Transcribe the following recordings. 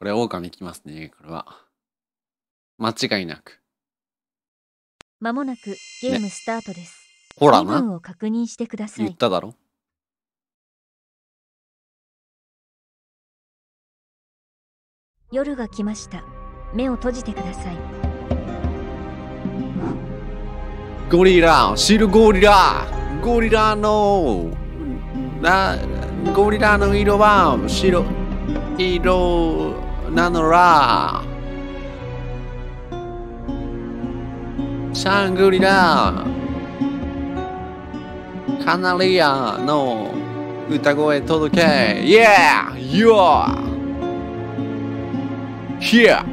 これ、狼来ますね、これは。間違いなく。まもなくゲームスタートです。ね、ほらな。を確認してください。言っただろ。夜が来ました。目を閉じてください。ゴリラ、シルゴリラ、ゴリラの、な、ゴリラの色は白、色、なのらシャングリラカナリアの歌声届け Yeah! y o u a r e Here!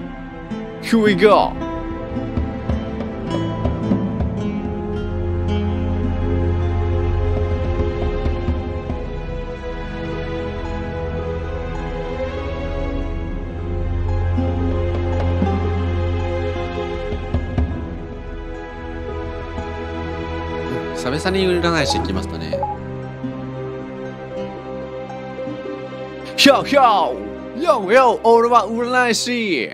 Here we go! 久々に占い師行きましたね。ひょひょよよ俺は占い師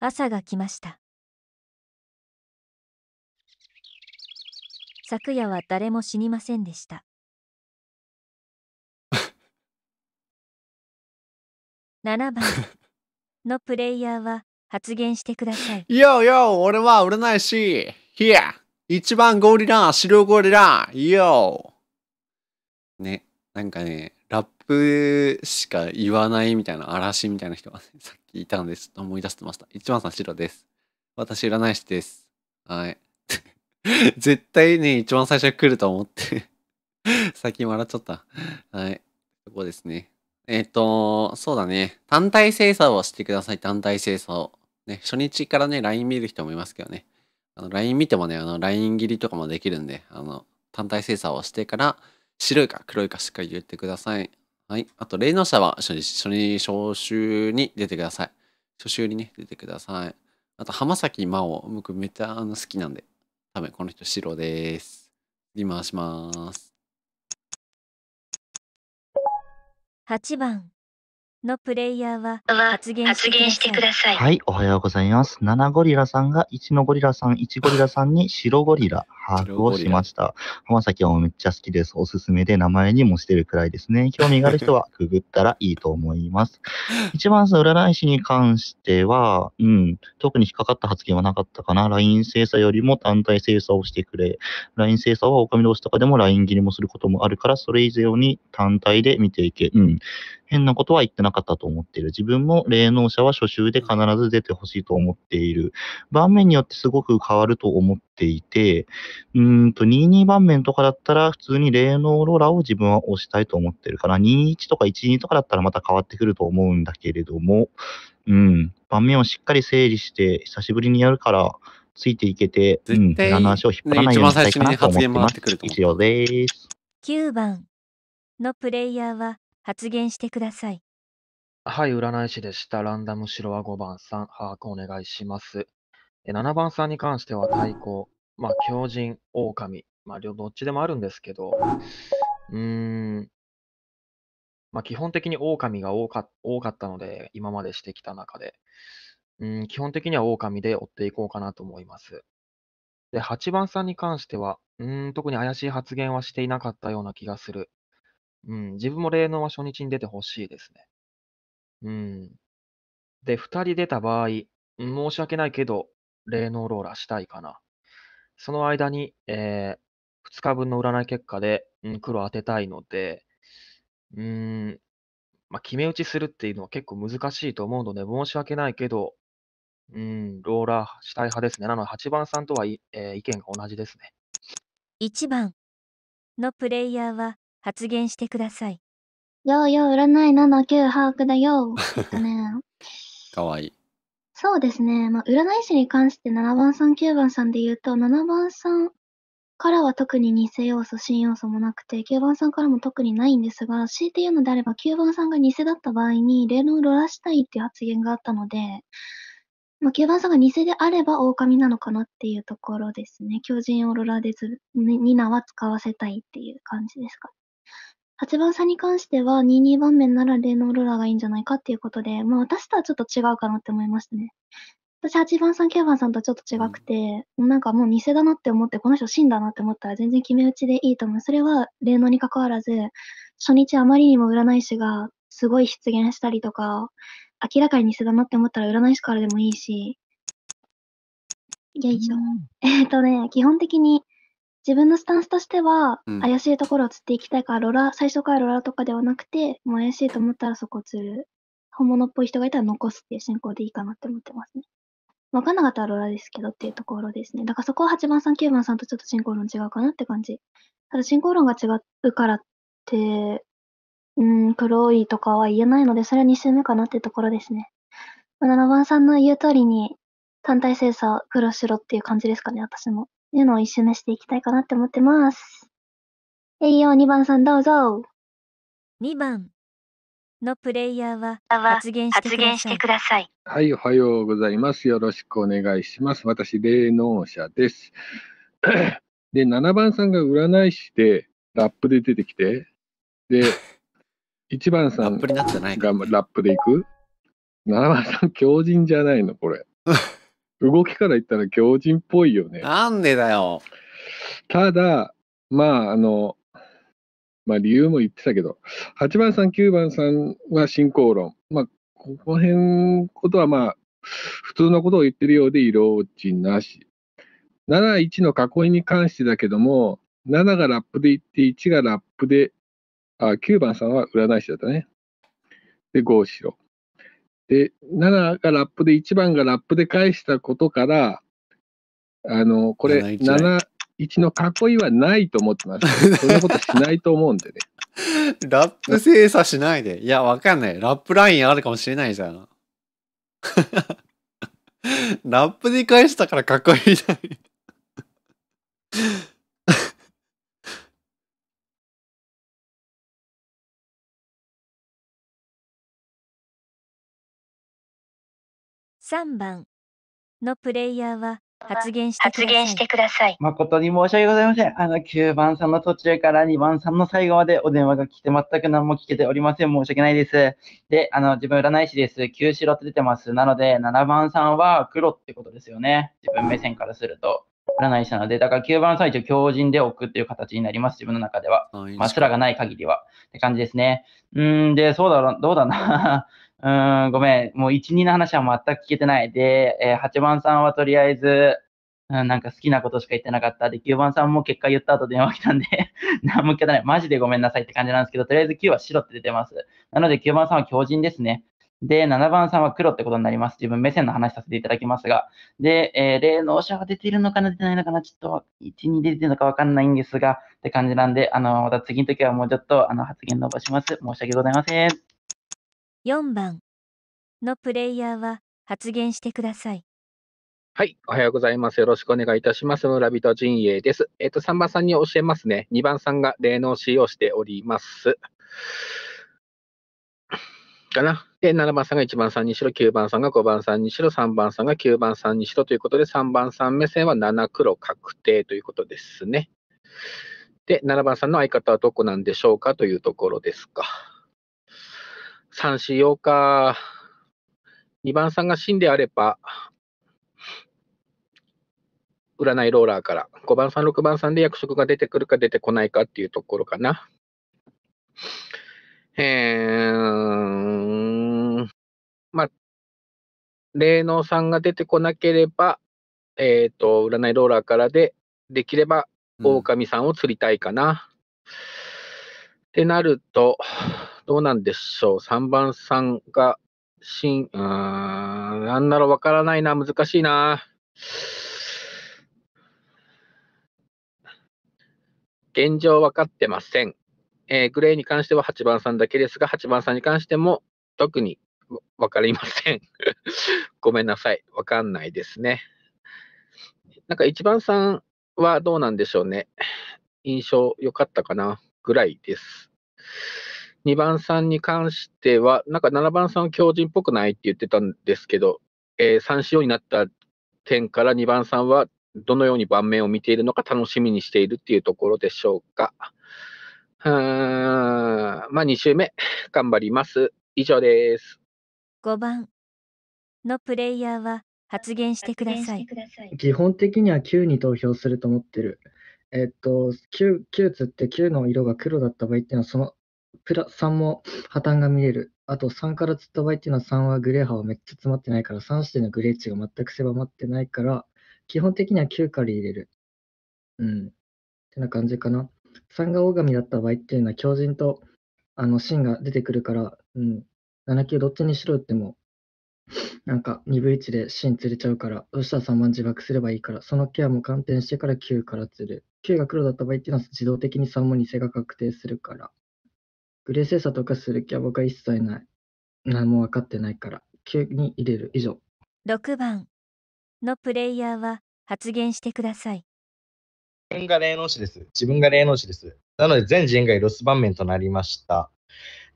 朝が来ました。昨夜は誰も死にませんでした。7 番のプレイヤーは発言してください。よ や、俺は売れないし、ヒア一番ゴリラ、白ゴリラ、よね、なんかね、ラップしか言わないみたいな嵐みたいな人が、ね、さっきいたんです。思い出してました。一番さん白です。私占い師です。はい。絶対ね、一番最初に来ると思って最近笑っちゃった。はい。ここですね。えっ、ー、と、そうだね。単体精査をしてください。単体精査を。ね、初日からね、LINE 見る人もいますけどね、LINE 見てもね、あの LINE 切りとかもできるんで、あの、単体精査をしてから、白いか黒いかしっかり言ってください。はい。あと、霊能者は初日、初日、招集に出てください。初週にね、出てください。あと、浜崎真央。僕、めっちゃあの好きなんで。多分、この人、白です。リーします。8番。のプレイヤーは発言してください。はい、おはようございます。7ゴリラさんが1のゴリラさん、1ゴリラさんに白ゴリラ把握をしました。浜崎はめっちゃ好きです。おすすめで名前にもしてるくらいですね。興味がある人はくぐったらいいと思います。一番さ、占い師に関しては、うん、特に引っかかった発言はなかったかな。LINE 精査よりも単体精査をしてくれ。LINE 精査は狼同士とかでも LINE 切りもすることもあるから、それ以上に単体で見ていけ。うん。変なことは言ってなかったと思っている。自分も霊能者は初週で必ず出てほしいと思っている。盤面によってすごく変わると思っていて、うんと、22盤面とかだったら普通に霊能ローラーを自分は押したいと思ってるから、21とか12とかだったらまた変わってくると思うんだけれども、うん、盤面をしっかり整理して久しぶりにやるから、ついていけて、うん、あの足を引っ張らないようにしたいかなと思ってます。以上です。9番のプレイヤーは、発言してください。はい、占い師でした。ランダム白は5番さん、把握お願いします。7番さんに関しては対抗、まあ、狂人、狼、まあ、両どっちでもあるんですけど、うーん、まあ、基本的に狼が多か多かったので、今までしてきた中で、うん、基本的には狼で追っていこうかなと思います。で、8番さんに関しては、うん、特に怪しい発言はしていなかったような気がする。うん、自分も霊能は初日に出てほしいですね。うん。で、2人出た場合、申し訳ないけど、霊能ローラーしたいかな。その間に、えー、2日分の占い結果で、うん、黒当てたいので、うん、まあ、決め打ちするっていうのは結構難しいと思うので、申し訳ないけど、うん、ローラーしたい派ですね。なので、8番さんとはえー、意見が同じですね。1番のプレイヤーは発言してください。ようよう占い79把握だよ。ね。かわいい。そうですね。まあ、占い師に関して7番さん、9番さんで言うと、7番さんからは特に偽要素、新要素もなくて、9番さんからも特にないんですが、強いて言うのであれば、9番さんが偽だった場合に、霊能を漏らしたいっていう発言があったので、まあ、9番さんが偽であれば狼なのかなっていうところですね。狂人オーロラでず、ニナは使わせたいっていう感じですか8番差に関しては、22番目なら例のオーロラがいいんじゃないかっていうことで、まあ私とはちょっと違うかなって思いましたね。私8番さん、9番さんとちょっと違くて、なんかもう偽だなって思って、この人死んだなって思ったら全然決め打ちでいいと思う。それは霊能に関わらず、初日あまりにも占い師がすごい出現したりとか、明らかに偽だなって思ったら占い師からでもいいし、よいしょ。えっとね、基本的に自分のスタンスとしては、うん怪しいところを釣っていきたいから、ロラ、最初からロラとかではなくて、もう怪しいと思ったらそこを釣る。本物っぽい人がいたら残すっていう進行でいいかなって思ってますね。わかんなかったらロラですけどっていうところですね。だからそこは8番さん、9番さんとちょっと進行論違うかなって感じ。ただ進行論が違うからって、うん、黒いとかは言えないので、それは2周目かなってところですね。7番さんの言う通りに、単体精査、黒白っていう感じですかね、私も。いうのを一周目していきたいかなって思ってます。えいよ、2番さんどうぞ。2番のプレイヤーは発言してください。はい、おはようございます。よろしくお願いします。私、霊能者です。で、7番さんが占い師でラップで出てきて、で、1番さんがラップでいく ?7 番さん、狂人じゃないの、これ。動きから言ったら行人っぽいよね。なんでだよ。ただ、まあ、あの、まあ、理由も言ってたけど、8番さん、9番さんは進行論。まあ、この辺ことはまあ、普通のことを言ってるようで色落ちなし。71の囲いに関してだけども、7がラップで言って、1がラップで、あ9番さんは占い師だったね。で、5白。で、7がラップで、1番がラップで返したことから、あの、これ、7、1の囲いはないと思ってます。そんなことしないと思うんでね。ラップ精査しないで。いや、わかんない。ラップラインあるかもしれないじゃん。ラップで返したから囲いない。3番のプレイヤーは発言してください。発言してください。誠に申し訳ございません。あの、9番さんの途中から2番さんの最後までお電話が来て全く何も聞けておりません。申し訳ないです。で、あの、自分占い師です。9白って出てます。なので、7番さんは黒ってことですよね。自分目線からすると。占い師なので、だから9番さんは一応強靭で置くっていう形になります。自分の中では。いまあ、すらがない限りは。って感じですね。うん、で、そうだろう、どうだな。うん、ごめん。もう1、2の話は全く聞けてない。で、えー、8番さんはとりあえず、うん、なんか好きなことしか言ってなかった。で、9番さんも結果言った後電話来たんで 何も聞けてない。マジでごめんなさいって感じなんですけど、とりあえず9は白って出てます。なので9番さんは強靭ですね。で、7番さんは黒ってことになります。自分目線の話させていただきますが。で、えー、霊能者は出ているのかな出てないのかなちょっと、1、2出てるのかわかんないんですが、って感じなんで、あの、また次の時はもうちょっと、あの、発言伸ばします。申し訳ございません。4番のプレイヤーは発言してください。はい。おはようございます。よろしくお願いいたします。村人陣営です。えっ、と、3番さんに教えますね。2番さんが霊能使用しております。かな。で、7番さんが1番さんにしろ、9番さんが5番さんにしろ、3番さんが9番さんにしろということで、3番さん目線は7黒確定ということですね。で、7番さんの相方はどこなんでしょうかというところですか。3、4、8日、2番さんが死んであれば、占いローラーから、5番さん、6番さんで役職が出てくるか出てこないかっていうところかな。えー、まあ、霊能さんが出てこなければ、えっ、ー、と、占いローラーからで、できれば、狼さんを釣りたいかな。うん、ってなると、どうなんでしょう。3番さんが、しん、うん、なんならわからないな、難しいな。現状分かってません。えー、グレーに関しては8番さんだけですが、8番さんに関しても特に分かりません。ごめんなさい。分かんないですね。なんか1番さんはどうなんでしょうね。印象良かったかなぐらいです。2番さんに関しては、なんか7番さん強靭っぽくないって言ってたんですけど、えー、3仕様になった点から2番さんはどのように盤面を見ているのか楽しみにしているっていうところでしょうか。うーん、まあ2週目、頑張ります。以上です。5番のプレイヤーは発言してください。基本的には9に投票すると思ってる。えっと、9つって9の色が黒だった場合っていうのはそのプラ3も破綻が見れる。あと3からずっと倍っていうのは3はグレーはめっちゃ詰まってないから3指定のグレー値が全く狭まってないから基本的には9から入れる。うん。ってな感じかな。3が大神だった場合っていうのは強靭とあの芯が出てくるから、うん、7級どっちにしろ打ってもなんか2分1で芯釣れちゃうから、そしたら3番自爆すればいいから、そのケアも観点してから9から釣る。9が黒だった場合っていうのは自動的に3も偽が確定するから。グ冷静さとかする気は僕は一切ない。何も分かってないから、急に入れる以上。6番のプレイヤーは発言してください。自分が霊能師です。自分が霊能師です。なので全人がロス盤面となりました。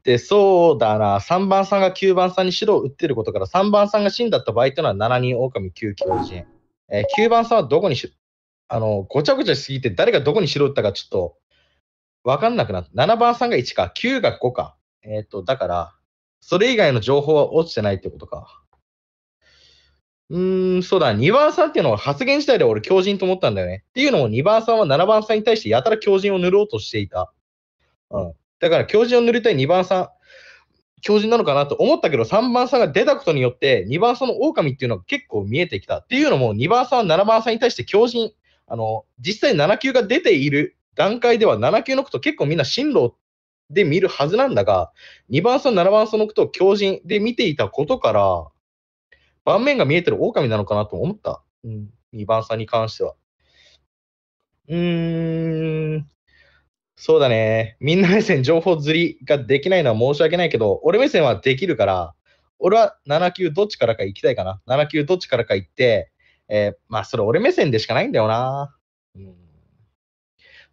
で、そうだな、3番さんが9番さんに白を打ってることから、3番さんが死んだった場合というのは7人狼9狂人。えー、9番さんはどこにし、あの、ごちゃごちゃしすぎて、誰がどこに白を打ったかちょっとわかんなくなった。7番さんが1か、9が5か。えっ、ー、と、だから、それ以外の情報は落ちてないってことか。うーん、そうだ、2番さんっていうのは発言自体で俺強靭と思ったんだよね。っていうのも2番さんは7番さんに対してやたら強靭を塗ろうとしていた。うん。だから強靭を塗りたい2番さん、強靭なのかなと思ったけど、3番さんが出たことによって、2番さんの狼っていうのが結構見えてきた。っていうのも、2番さんは7番さんに対して強靭、あの、実際7級が出ている段階では7級の句と結構みんな進路で見るはずなんだが、2番さん、7番んの句と強靭で見ていたことから、盤面が見えてる狼なのかなと思った。うん、2番さんに関しては。うーん、そうだね。みんな目線情報釣りができないのは申し訳ないけど、俺目線はできるから、俺は7級どっちからか行きたいかな。7級どっちからか行って、えー、まあそれ俺目線でしかないんだよな。うん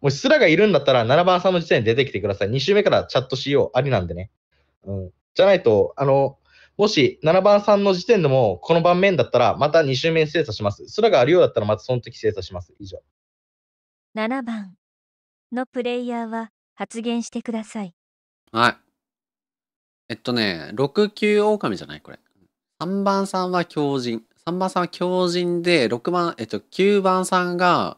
もしスラがいるんだったら、7番さんの時点で出てきてください。2周目からチャットしよう。ありなんでね。うん。じゃないと、あの、もし7番さんの時点でもこの盤面だったら、また2周目精査します。スラがあるようだったら、またその時精査します。以上。7番のプレイヤーは発言してください。はい。えっとね、6級狼じゃないこれ。3番さんは狂人。3番さんは狂人で、6番、えっと、9番さんが、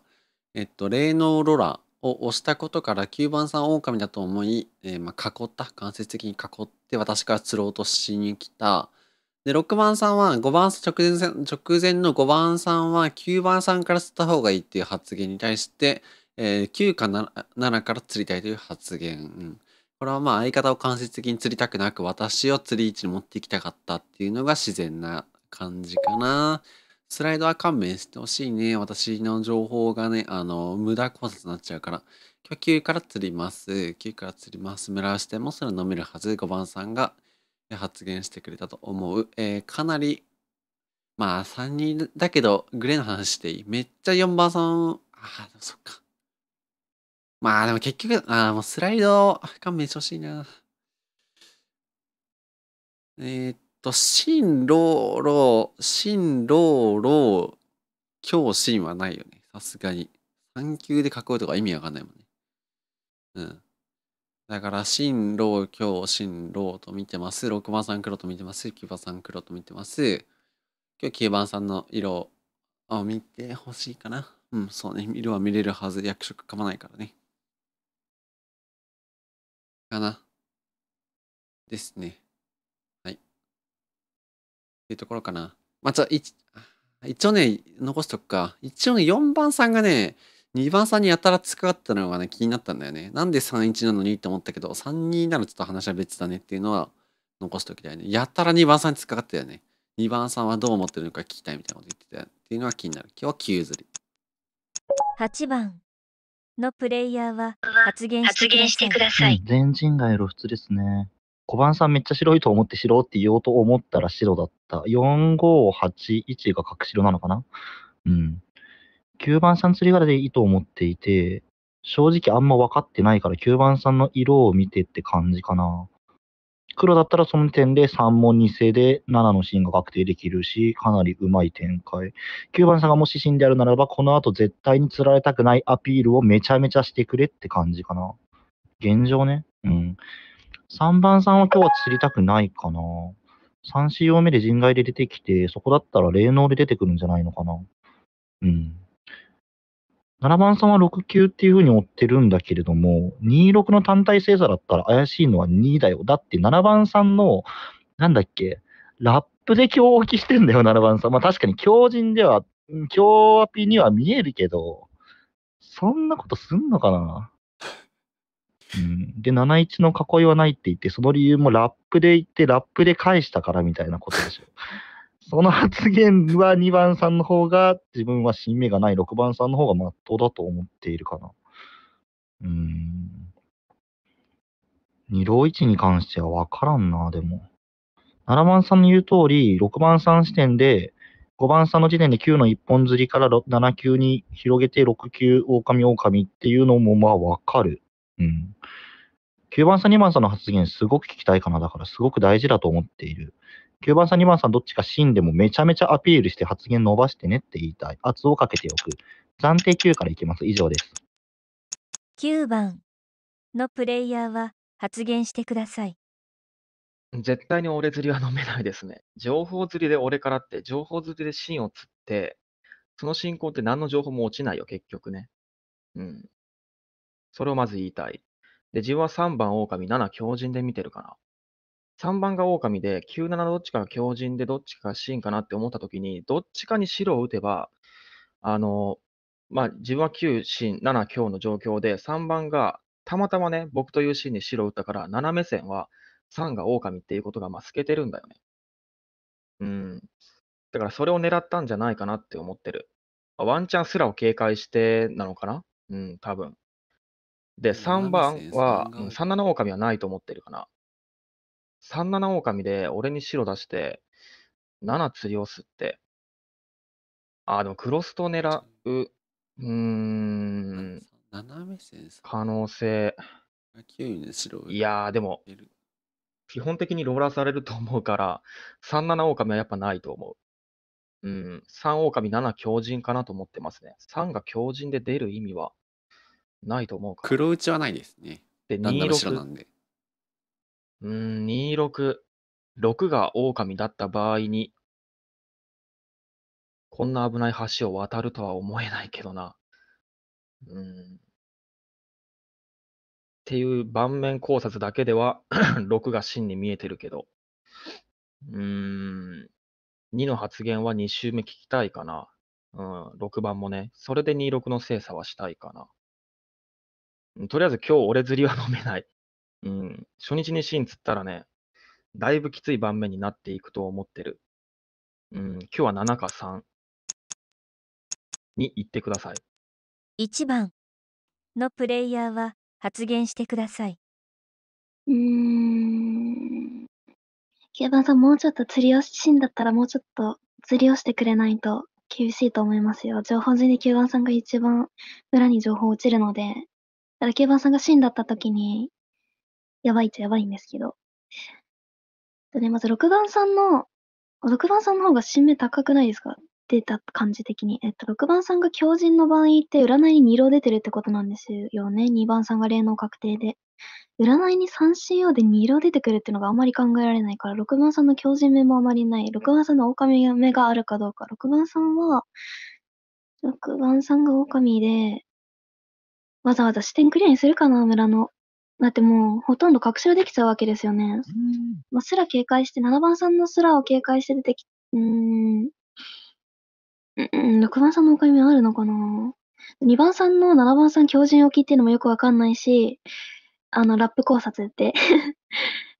えっと、霊能ロラを押したことから9番さん狼だと思い、えー、まあ、囲った間接的に囲って私から釣ろうとしに来たで6番さんは5番直前直前の5番さんは9番さんから釣った方がいいっていう発言に対して、えー、9か 7, 7から釣りたいという発言、うん、これはまあ相方を間接的に釣りたくなく私を釣り位置に持っていきたかったっていうのが自然な感じかな。スライドは勘弁してほしいね。私の情報がね、あの、無駄考察になっちゃうから。今日9から釣ります。9から釣ります。村してもそれ飲めるはず。5番さんが発言してくれたと思う。えー、かなり、まあ3人だけど、グレーの話していい。めっちゃ4番さん、ああ、そっか。まあでも結局、ああ、もうスライド勘弁してほしいな。えー、っと、新老老、新老老、今日新はないよね。さすがに。3級で囲うとか意味わかんないもんね。うん。だから、新老、今日、新老と見てます。6番さん黒と見てます。9番さん黒と見てます。今日9番さんの色を見てほしいかな。うん、そうね。色は見れるはず。役職かまないからね。かな。ですね。っていうところかな。まあ、ちょ、一、一応ね、残しとくか。一応ね、4番さんがね、2番さんにやたら使ったのがね、気になったんだよね。なんで31なのにって思ったけど、32ならちょっと話は別だねっていうのは残しときたいね。やたら2番さんに使ったよね。2番さんはどう思ってるのか聞きたいみたいなこと言ってたっていうのは気になる。今日は9ずり。8番のプレイヤーは発言してください。全、人が露出ですね。小判さんめっちゃ白いと思って白って言おうと思ったら白だった。4581が角白なのかなうん。9番さん釣り柄でいいと思っていて、正直あんま分かってないから9番さんの色を見てって感じかな。黒だったらその点で3問2世で7のシーンが確定できるし、かなりうまい展開。9番さんがもし芯であるならば、この後絶対に釣られたくないアピールをめちゃめちゃしてくれって感じかな。現状ね。うん。3番さんは今日は釣りたくないかな。3、4用目で人外で出てきて、そこだったら霊能で出てくるんじゃないのかな。うん。7番さんは6級っていう風に追ってるんだけれども、26の単体星座だったら怪しいのは2だよ。だって7番さんの、なんだっけ、ラップで狂気してんだよ、7番さん。まあ確かに狂人では、狂アピには見えるけど、そんなことすんのかなで、71の囲いはないって言って、その理由もラップで言って、ラップで返したからみたいなことですよ。その発言は2番さんの方が、自分は新芽がない6番さんの方がまっとうだと思っているかな。うん。二郎一に関してはわからんな、でも。7番さんの言う通り、6番さん視点で、5番さんの時点で9の一本釣りから7級に広げて6級狼狼っていうのもまあわかる。うん。9番さん、2番さんの発言すごく聞きたいかな。だからすごく大事だと思っている。9番さん、2番さん、どっちか死んでもめちゃめちゃアピールして発言伸ばしてねって言いたい。圧をかけておく。暫定9からいきます。以上です。9番のプレイヤーは発言してください。絶対に俺釣りは飲めないですね。情報釣りで俺からって、情報釣りで芯を釣って、その進行って何の情報も落ちないよ、結局ね。うん。それをまず言いたい。で、自分は3番狼、7狂人で見てるかな。3番が狼で、9、7どっちかが狂人で、どっちかがシンかなって思った時に、どっちかに白を打てば、あの、まあ、自分は9、シン、7、強の状況で、3番が、たまたまね、僕というシーンに白を打ったから、7目線は3が狼っていうことが、まあ、透けてるんだよね。うん。だからそれを狙ったんじゃないかなって思ってる。ワンチャンすらを警戒してなのかなうん、多分。で、3番は、37狼はないと思ってるかな。37狼で俺に白出して、7釣りをすって。あ、でもクロスと狙う、うーん、斜め線可能性。いやー、でも、基本的にローラーされると思うから、37狼はやっぱないと思う。うん、3狼、7強靭かなと思ってますね。3が強靭で出る意味はないと思うか黒打ちはないですね。で、なん白な26、んで。うん、26、6が狼だった場合に、こんな危ない橋を渡るとは思えないけどな。うん。っていう盤面考察だけでは6 が真に見えてるけど。うーん。2の発言は2周目聞きたいかな。うん、6番もね。それで26の精査はしたいかな。とりあえず今日俺釣りは 飲めない。うん、初日にシーン釣ったらね、だいぶきつい盤面になっていくと思ってる。うん、今日は7か3に行ってください。1番のプレイヤーは発言してください。うーん。9番さん、もうちょっと釣りをしんだったらもうちょっと釣りをしてくれないと厳しいと思いますよ。情報陣で9番さんが一番裏に情報落ちるので、ただ、9番さんが死んだった時に、やばいっちゃやばいんですけど。でね、まず6番さんの、6番さんの方が新目高くないですか出た感じ的に。えっと、6番さんが狂人の場合って占いに2色出てるってことなんですよね。2番さんが霊能確定で。占いに 3CO で2色出てくるってのがあまり考えられないから、6番さんの狂人目もあまりない。6番さんの狼目があるかどうか。6番さんは、6番さんが狼で、わざわざ視点クリアにするかな、村の。だってもう、ほとんど確証できちゃうわけですよね。まあ、すら警戒して、7番さんのすらを警戒して出てき、うーん、6番さんのおかみあるのかな ?2 番さんの7番さん強靭置きっていうのもよくわかんないし、あの、ラップ考察って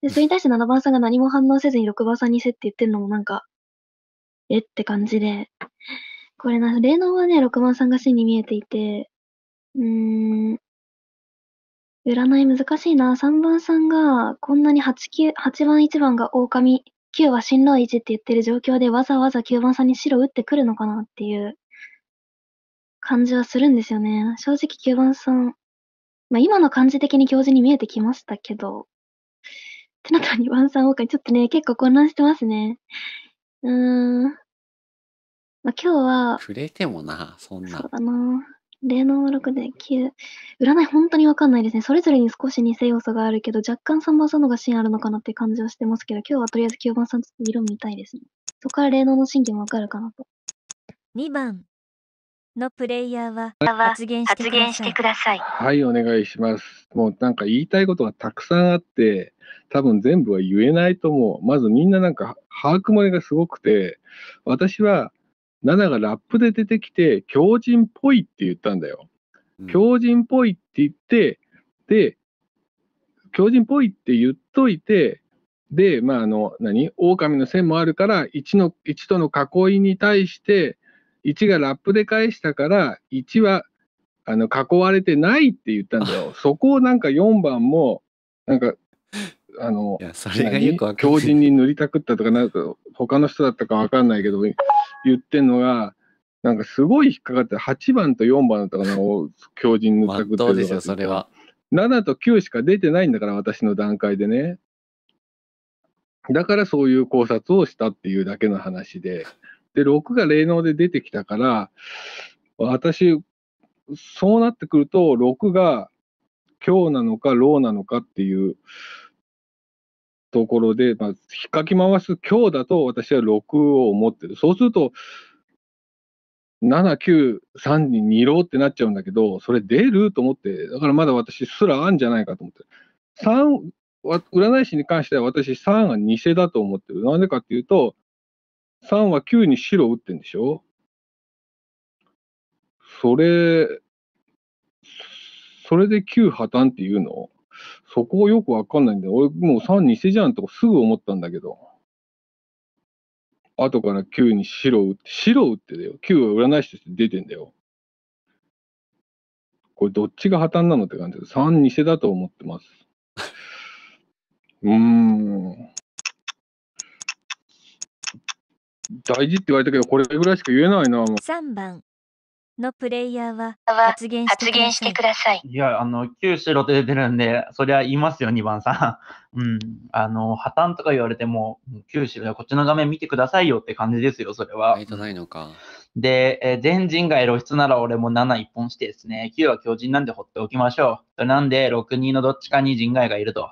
で、それに対して7番さんが何も反応せずに6番さんにせって言ってるのもなんか、えって感じで。これな、霊能はね、6番さんが真に見えていて、うーん。占い難しいな。3番さんが、こんなに8、9、8番1番が狼、9は新郎1って言ってる状況でわざわざ9番さんに白打ってくるのかなっていう感じはするんですよね。正直9番さん、まあ今の感じ的に教授に見えてきましたけど、ってなったら2番さん狼、ちょっとね、結構混乱してますね。うーん。まあ今日は、触れてもな、そんな。そうだな。霊能は6で9。占い本当にわかんないですね。それぞれに少し似せ要素があるけど、若干3番さんのが芯あるのかなって感じはしてますけど、今日はとりあえず9番さんちょっと色見たいですね。そこから霊能の神経もわかるかなと。2番のプレイヤーは発言してください。はい、お願いします。もうなんか言いたいことがたくさんあって、多分全部は言えないと思う。まずみんななんか把握漏れがすごくて、私は7がラップで出てきて、狂人っぽいって言ったんだよ。狂人っぽいって言って、で、狂人っぽいって言っといて、で、まあ、あの、何狼の線もあるから、1の、1との囲いに対して、1がラップで返したから、1は、あの、囲われてないって言ったんだよ。そこをなんか4番も、なんかあの、いや、が強靭に塗りたくったとか、なんか、他の人だったかわかんないけど、言ってんのが、なんかすごい引っかかって、8番と4番だったかな、強靭塗りたくったとか。それは。7と9しか出てないんだから、私の段階でね。だからそういう考察をしたっていうだけの話で。で、6が霊能で出てきたから、私、そうなってくると、6が強なのか、ローなのかっていうところで、まあ、引っかき回す強だと私は6を持ってる。そうすると、7、9、3に2ローってなっちゃうんだけど、それ出ると思って、だからまだ私すらあんじゃないかと思って。3、占い師に関しては私3は偽だと思ってる。なんでかっていうと、3は9に白を打ってるんでしょそれ、それで9破綻っていうのそこがよくわかんないんだよ。俺、もう3偽じゃんとかすぐ思ったんだけど。後から9に白打って、白打ってだよ。9は占い師として出てんだよ。これどっちが破綻なのって感じで、3偽だと思ってます。うーん。大事って言われたけど、これぐらいしか言えないな。3番、のプレイヤーは発言してください。いや、あの、九州ロテ出てるんで、そりゃ言いますよ、2番さん。うん。あの、破綻とか言われても、九州でこっちの画面見てくださいよって感じですよ、それは。ないのか。で、えー、全人外露出なら俺も7一本してですね、9は強人なんで放っておきましょう。なんで、6人のどっちかに人外がいると。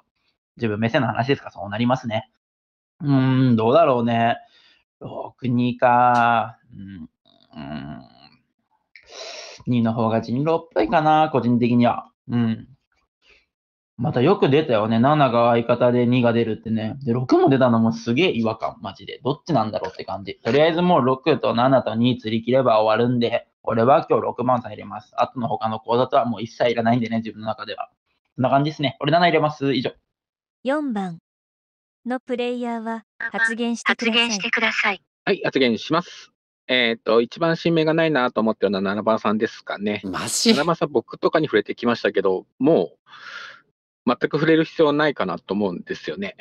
自分目線の話ですか、そうなりますね。うーん、どうだろうね。6、2か。うん。うん2の方が人狼っぽいかな、個人的には。うん。またよく出たよね。7が相方で2が出るってね。で、6も出たのもすげえ違和感、マジで。どっちなんだろうって感じ。とりあえずもう6と7と2釣り切れば終わるんで、俺は今日6万さん入れます。あとの他の講座とはもう一切いらないんでね、自分の中では。そんな感じですね。俺7入れます。以上。4番のプレイヤーは発言してください。はい、発言します。えっ、ー、と、一番新名がないなと思ってるのは7番さんですかね。マジ ?7 番さん、僕とかに触れてきましたけど、もう、全く触れる必要はないかなと思うんですよね。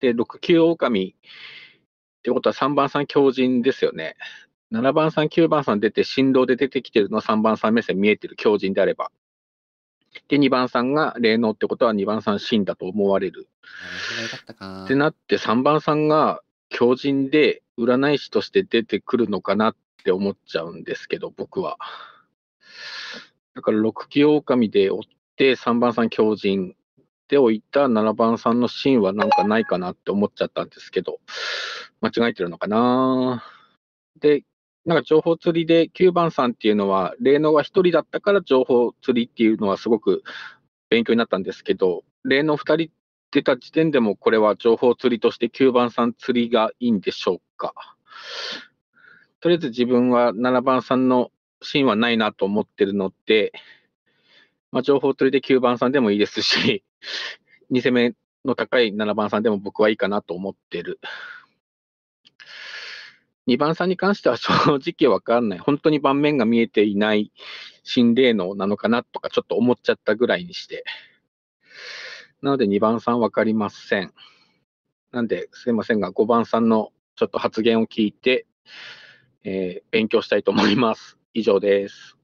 で、6級狼ってことは3番さん強靭ですよね。7番さん、9番さん出て、振動で出てきてるのは3番さん目線見えてる強靭であれば。で、2番さんが霊能ってことは2番さん真だと思われる。ってなって、3番さんが強靭で、占い師として出てくるのかなって思っちゃうんですけど、僕は。だから、六鬼狼で追って、3番さん狂人で置いた7番さんのシーンはなんかないかなって思っちゃったんですけど、間違えてるのかなで、なんか情報釣りで9番さんっていうのは、霊能は1人だったから情報釣りっていうのはすごく勉強になったんですけど、霊能2人出た時点でもこれは情報釣りとして9番さん釣りがいいんでしょうか。とりあえず自分は7番さんの芯はないなと思ってるので、まあ、情報取りで9番さんでもいいですし、2戦目の高い7番さんでも僕はいいかなと思ってる。2番さんに関しては 正直わかんない。本当に盤面が見えていない心霊能なのかなとかちょっと思っちゃったぐらいにして。なので2番さんわかりません。なんで、すいませんが、5番さんのちょっと発言を聞いて、えー、勉強したいと思います。以上です。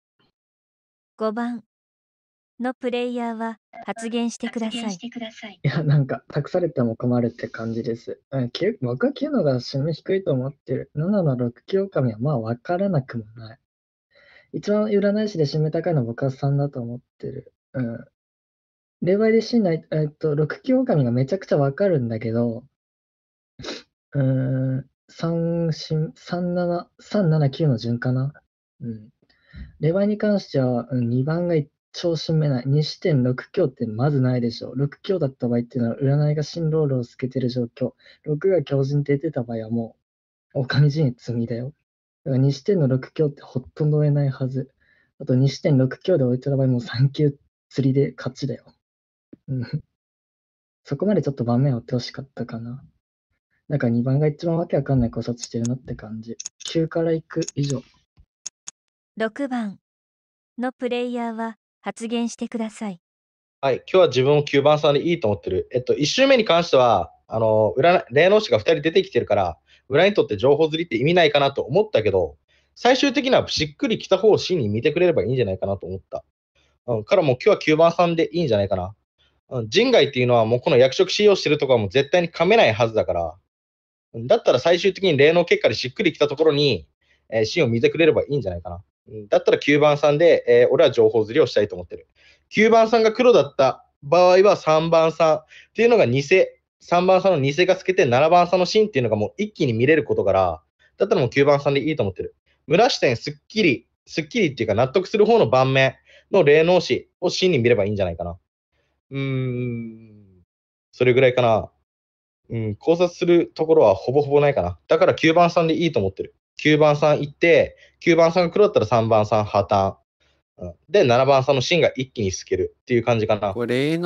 5番のプレイヤーは発言してください。いや、なんか、託されても困るって感じです。僕は9のが趣味低いと思ってる。7の6強神はまあ分からなくもない。一番占い師で締め高いのは僕は3だと思ってる。うん。霊媒で死んない、えっと、6強がめちゃくちゃ分かるんだけど、うん、3 7、三の順かな。うん。レバーに関しては、うん、2番が一超締めない。2.6強ってまずないでしょう。6強だった場合っていうのは、占いが新ロールをつけてる状況。6が強靭って出てた場合はもう、狼陣積みだよ。だから2点の6強ってほとんどえないはず。あと2.6強で置いてた場合もう3級釣りで勝ちだよ。うん。そこまでちょっと盤面を追ってほしかったかな。んか2番が一番わけわかんない考察してるなって感じ。9からいく以上。6番のプレイヤーは発言してください。はい、今日は自分を9番さんでいいと思ってる。えっと、1周目に関しては、あの、霊能師が2人出てきてるから、裏にとって情報釣りって意味ないかなと思ったけど、最終的にはしっくりきた方を真に見てくれればいいんじゃないかなと思った。うん、からもう今日は9番さんでいいんじゃないかな。人外っていうのはもうこの役職使用してるとかも絶対に噛めないはずだから、だったら最終的に霊能結果でしっくりきたところに、えー、芯を見てくれればいいんじゃないかな。だったら9番さんで、えー、俺は情報釣りをしたいと思ってる。9番さんが黒だった場合は3番さんっていうのが偽、3番さんの偽が透けて7番さんの芯っていうのがもう一気に見れることから、だったらもう9番さんでいいと思ってる。村視点すっきり、すっきりっていうか納得する方の盤面の霊能詞を芯に見ればいいんじゃないかな。うーん、それぐらいかな。うん、考察するところはほぼほぼないかな。だから9番さんでいいと思ってる。9番さん行って、9番さんが黒だったら3番さん破綻。うん、で、7番さんの芯が一気に透けるっていう感じかな。これい、う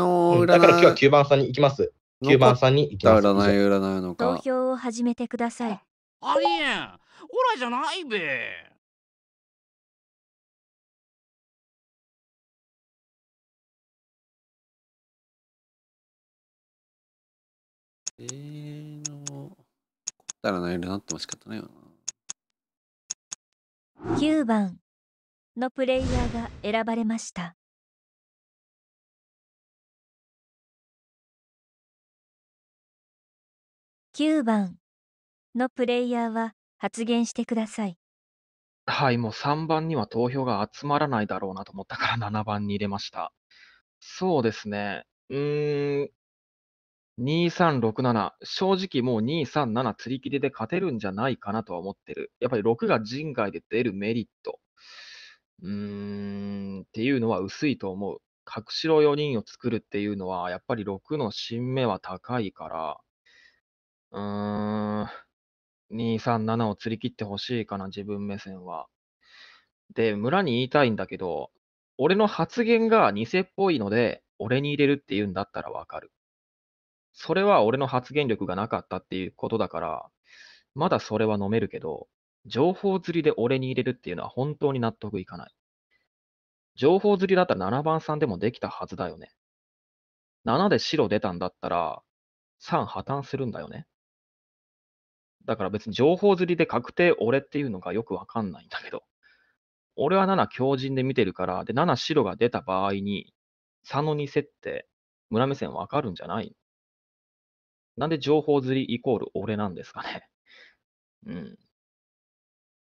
ん、だから今日は9番さんに行きます。9番さんに行きます。占い占いのか。投票を始めてください。ありえんオラじゃないべ。性こったらなれなっても仕方ないよな。9番のプレイヤーが選ばれました。9番のプレイヤーは発言してください。はい、もう3番には投票が集まらないだろうなと思ったから7番に入れました。そうですね。うーん、2367。正直もう237釣り切りで勝てるんじゃないかなとは思ってる。やっぱり6が人外で出るメリット。うーん、っていうのは薄いと思う。隠しろ4人を作るっていうのは、やっぱり6の新芽は高いから、うーん、237を釣り切ってほしいかな、自分目線は。で、村に言いたいんだけど、俺の発言が偽っぽいので、俺に入れるって言うんだったらわかる。それは俺の発言力がなかったっていうことだから、まだそれは飲めるけど、情報釣りで俺に入れるっていうのは本当に納得いかない。情報釣りだったら7番さんでもできたはずだよね。7で白出たんだったら、3破綻するんだよね。だから別に情報釣りで確定俺っていうのがよくわかんないんだけど。俺は7強靭で見てるから、で、7白が出た場合に、3の2設定、村目線わかるんじゃないなんで情報釣りイコール俺なんですかね。うん。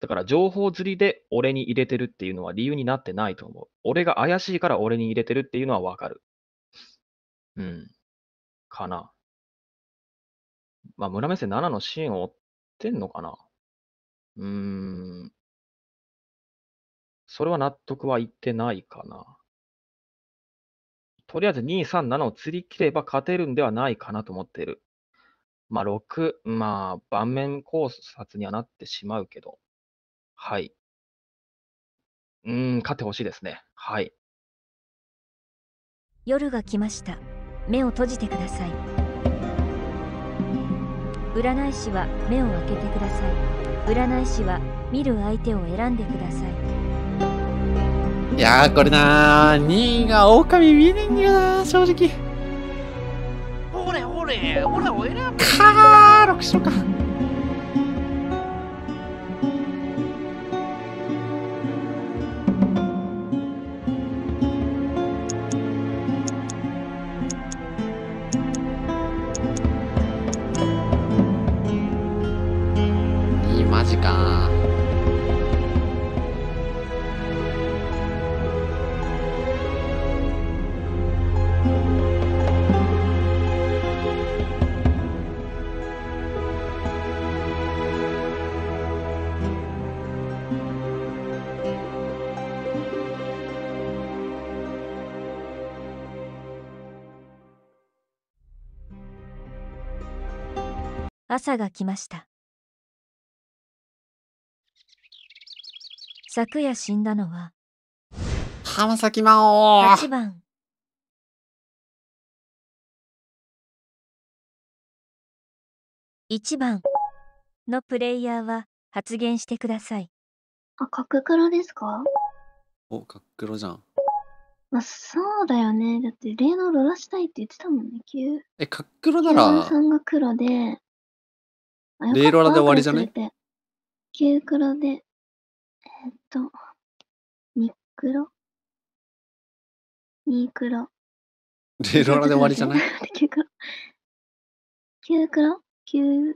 だから情報釣りで俺に入れてるっていうのは理由になってないと思う。俺が怪しいから俺に入れてるっていうのはわかる。うん。かな。まあ、村目線7のシーンを追ってんのかな。うーん。それは納得はいってないかな。とりあえず2、3、7を釣り切れば勝てるんではないかなと思っている。まあ、6、まあ、盤面考察にはなってしまうけど、はい。うーん、勝ってほしいですね。はい。夜が来ました。目を閉じてください。占い師は目を開けてください。占い師は見る相手を選んでください。いやー、これなー、2位が狼見えねえんだよな、正直。ほれほれほらを選ぶカーロクしよか朝が来ました昨夜死んだのは浜崎真央8番1番のプレイヤーは発言してくださいあ角黒ですかお角黒じゃんまあ、そうだよね。だって、例のロラしたいって言ってたもんね、急。え、角黒なら。さんが黒で、レイロラで終わりじゃない。9黒で、えー、っと、2ニ ?2 ロ。レイロラで終わりじゃない ?9 黒。9黒 ?9。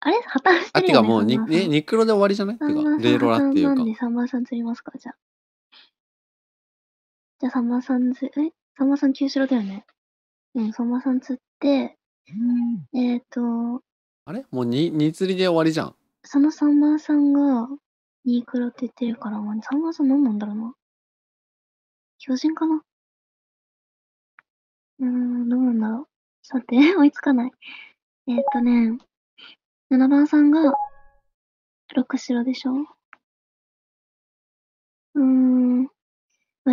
あれ破綻してるよ、ね、あ、てかもうに、え、ニクロで終わりじゃないてか、レイロラっていうか。なんで3番さん釣りますかじゃあ。じゃあンマさん釣、えサマ番さん9白だよね。うん、ンマさん釣って、えっ、ー、と、あれもうに荷釣りで終わりじゃん。そのサンマーさんが、2位クって言ってるから、ま番サンマーさん何なんだろうな。巨人かなうーん、どうなんだろう。さて、追いつかない。えー、っとね、7番さんが、六白でしょうーん。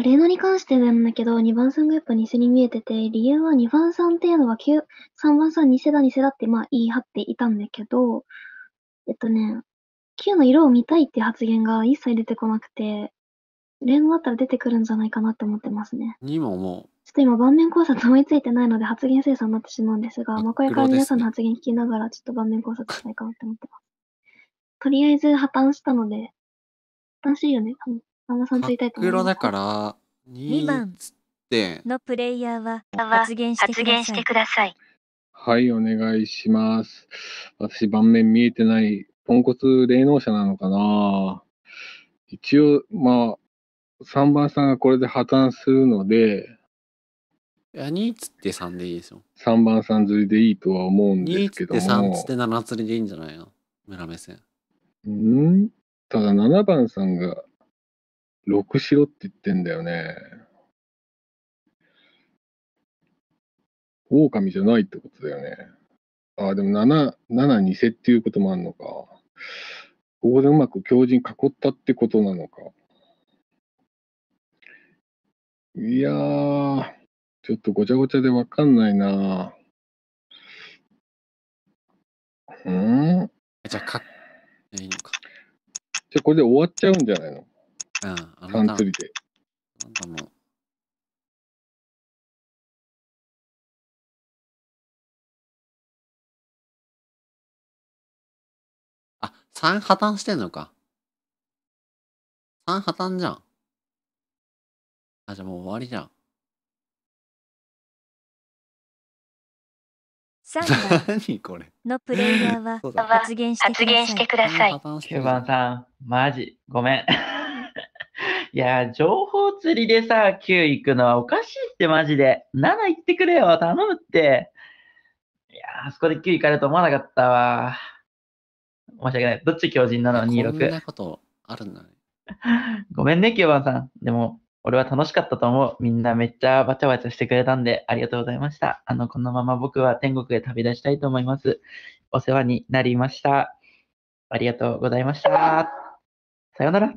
レナに関してなんだけど、2番さんがやっぱ偽に見えてて、理由は2番さんっていうのは9、3番さん偽だ偽だってまあ言い張っていたんだけど、えっとね、9の色を見たいって発言が一切出てこなくて、例のだったら出てくるんじゃないかなって思ってますね。にももう。ちょっと今盤面考察思いついてないので発言精査になってしまうんですが、まあ、これから皆さんの発言聞きながらちょっと盤面考察したいかなって思ってます。とりあえず破綻したので、破しいよね、多分。さんと言いたいと思います。だから2番のプレイヤーは発言してください。はい、お願いします。私、盤面見えてない、ポンコツ霊能者なのかな一応、まあ、3番さんがこれで破綻するので、いや、2つって3でいいですよ。3番さん釣りでいいとは思うんですけども。2つって3つって7釣りでいいんじゃないの村目線。うんただ7番さんが6しろって言ってんだよね。狼じゃないってことだよね。ああ、でも7、7、偽っていうこともあるのか。ここでうまく強靭囲ったってことなのか。いやー、ちょっとごちゃごちゃでわかんないなうんじゃあ、か、いいのか。じゃあ、これで終わっちゃうんじゃないのうん、あので。なんう。あ、3破綻してんのか。3破綻じゃん。あ、じゃあもう終わりじゃん。何これのプレイヤーは発言してください。ケバンさん、マジ、ごめん。いや、情報釣りでさ、9行くのはおかしいってマジで。7行ってくれよ、頼むって。いや、あそこで9行かれると思わなかったわ。申し訳ない。どっち強人なの ?26。んなことあるんだね。ごめんね、9番さん。でも、俺は楽しかったと思う。みんなめっちゃバチャバチャしてくれたんで、ありがとうございました。あの、このまま僕は天国へ旅立ちたいと思います。お世話になりました。ありがとうございました。さようなら。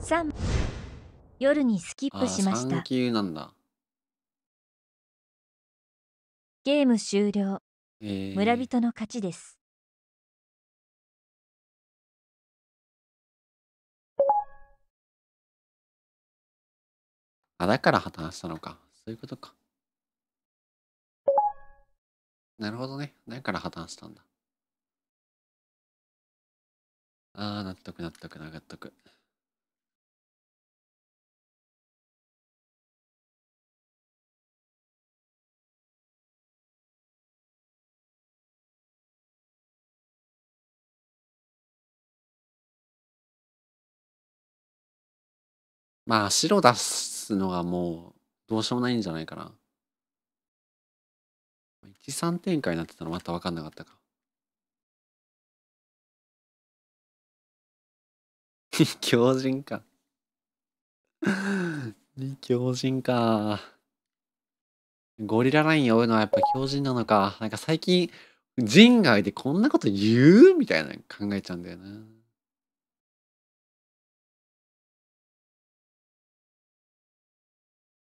三。夜にスキップしましたゲーム終了、えー、村人の勝ちですあだから破綻したのかそういうことかなるほどねだから破綻したんだああ納得納得納得まあ、白出すのがもう、どうしようもないんじゃないかな。1、3展開になってたのまた分かんなかったか。強靭か 強靭か。ゴリララインを追うのはやっぱ強靭なのか。なんか最近、人外でこんなこと言うみたいな考えちゃうんだよな。